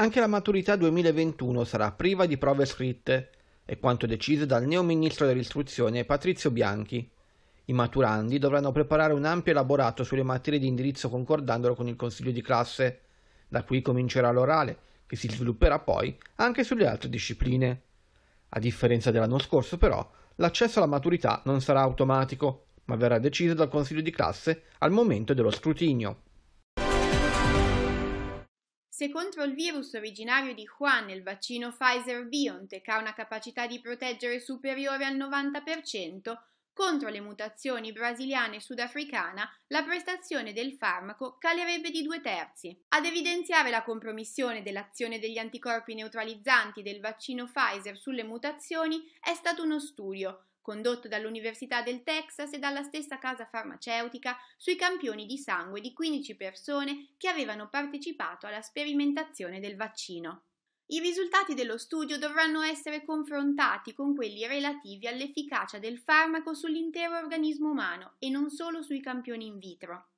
Anche la maturità 2021 sarà priva di prove scritte, è quanto deciso dal neo ministro dell'istruzione Patrizio Bianchi. I maturandi dovranno preparare un ampio elaborato sulle materie di indirizzo concordandolo con il consiglio di classe, da qui comincerà l'orale, che si svilupperà poi anche sulle altre discipline. A differenza dell'anno scorso, però, l'accesso alla maturità non sarà automatico, ma verrà deciso dal consiglio di classe al momento dello scrutinio. Se contro il virus originario di Juan il vaccino Pfizer-BioNTech ha una capacità di proteggere superiore al 90%, contro le mutazioni brasiliane e sudafricana la prestazione del farmaco calerebbe di due terzi. Ad evidenziare la compromissione dell'azione degli anticorpi neutralizzanti del vaccino Pfizer sulle mutazioni è stato uno studio condotto dall'Università del Texas e dalla stessa casa farmaceutica sui campioni di sangue di 15 persone che avevano partecipato alla sperimentazione del vaccino. I risultati dello studio dovranno essere confrontati con quelli relativi all'efficacia del farmaco sull'intero organismo umano e non solo sui campioni in vitro.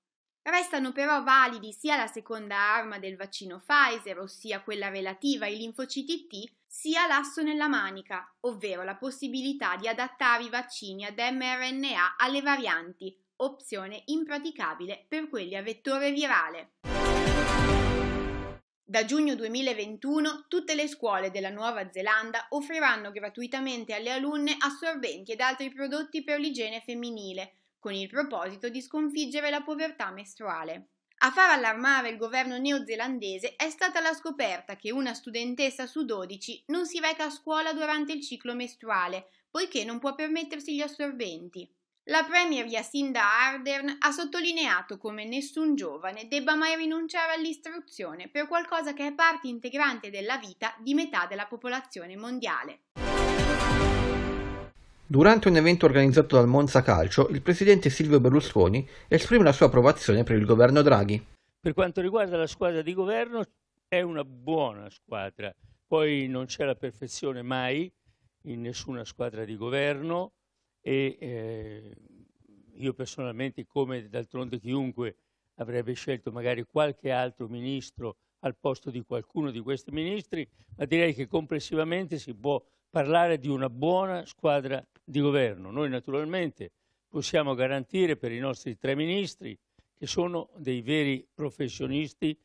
Restano però validi sia la seconda arma del vaccino Pfizer, ossia quella relativa ai linfociti T, sia l'asso nella manica, ovvero la possibilità di adattare i vaccini ad mRNA alle varianti, opzione impraticabile per quelli a vettore virale. Da giugno 2021 tutte le scuole della Nuova Zelanda offriranno gratuitamente alle alunne assorbenti ed altri prodotti per l'igiene femminile, con il proposito di sconfiggere la povertà mestruale. A far allarmare il governo neozelandese è stata la scoperta che una studentessa su 12 non si reca a scuola durante il ciclo mestruale, poiché non può permettersi gli assorbenti. La premier Jacinda Ardern ha sottolineato come nessun giovane debba mai rinunciare all'istruzione per qualcosa che è parte integrante della vita di metà della popolazione mondiale. Durante un evento organizzato dal Monza Calcio, il presidente Silvio Berlusconi esprime la sua approvazione per il governo Draghi. Per quanto riguarda la squadra di governo, è una buona squadra. Poi non c'è la perfezione mai in nessuna squadra di governo e eh, io personalmente, come d'altronde chiunque, avrebbe scelto magari qualche altro ministro al posto di qualcuno di questi ministri, ma direi che complessivamente si può parlare di una buona squadra di governo. Noi naturalmente possiamo garantire per i nostri tre ministri che sono dei veri professionisti.